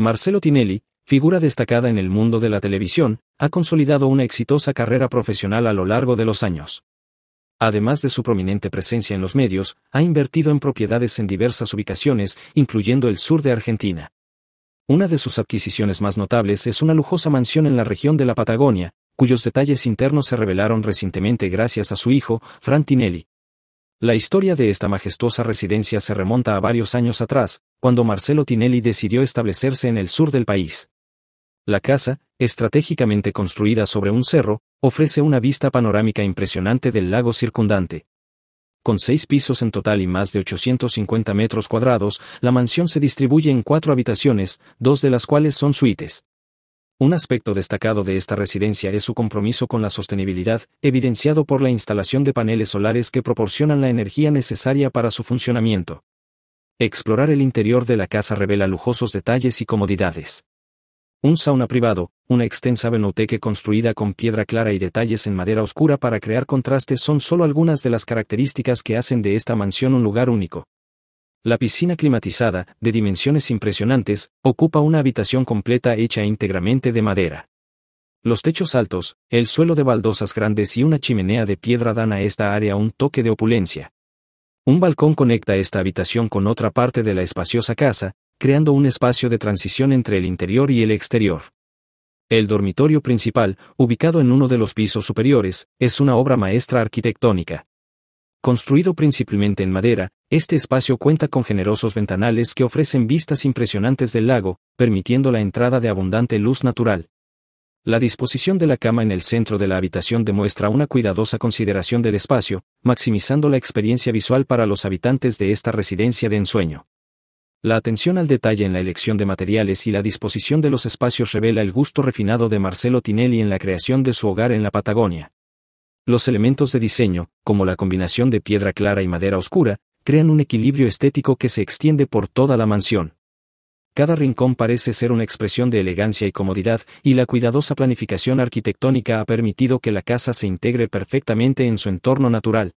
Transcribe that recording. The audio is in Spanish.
Marcelo Tinelli, figura destacada en el mundo de la televisión, ha consolidado una exitosa carrera profesional a lo largo de los años. Además de su prominente presencia en los medios, ha invertido en propiedades en diversas ubicaciones, incluyendo el sur de Argentina. Una de sus adquisiciones más notables es una lujosa mansión en la región de la Patagonia, cuyos detalles internos se revelaron recientemente gracias a su hijo, Fran Tinelli, la historia de esta majestuosa residencia se remonta a varios años atrás, cuando Marcelo Tinelli decidió establecerse en el sur del país. La casa, estratégicamente construida sobre un cerro, ofrece una vista panorámica impresionante del lago circundante. Con seis pisos en total y más de 850 metros cuadrados, la mansión se distribuye en cuatro habitaciones, dos de las cuales son suites. Un aspecto destacado de esta residencia es su compromiso con la sostenibilidad, evidenciado por la instalación de paneles solares que proporcionan la energía necesaria para su funcionamiento. Explorar el interior de la casa revela lujosos detalles y comodidades. Un sauna privado, una extensa benoteque construida con piedra clara y detalles en madera oscura para crear contrastes son solo algunas de las características que hacen de esta mansión un lugar único. La piscina climatizada, de dimensiones impresionantes, ocupa una habitación completa hecha íntegramente de madera. Los techos altos, el suelo de baldosas grandes y una chimenea de piedra dan a esta área un toque de opulencia. Un balcón conecta esta habitación con otra parte de la espaciosa casa, creando un espacio de transición entre el interior y el exterior. El dormitorio principal, ubicado en uno de los pisos superiores, es una obra maestra arquitectónica. Construido principalmente en madera, este espacio cuenta con generosos ventanales que ofrecen vistas impresionantes del lago, permitiendo la entrada de abundante luz natural. La disposición de la cama en el centro de la habitación demuestra una cuidadosa consideración del espacio, maximizando la experiencia visual para los habitantes de esta residencia de ensueño. La atención al detalle en la elección de materiales y la disposición de los espacios revela el gusto refinado de Marcelo Tinelli en la creación de su hogar en la Patagonia. Los elementos de diseño, como la combinación de piedra clara y madera oscura, crean un equilibrio estético que se extiende por toda la mansión. Cada rincón parece ser una expresión de elegancia y comodidad, y la cuidadosa planificación arquitectónica ha permitido que la casa se integre perfectamente en su entorno natural.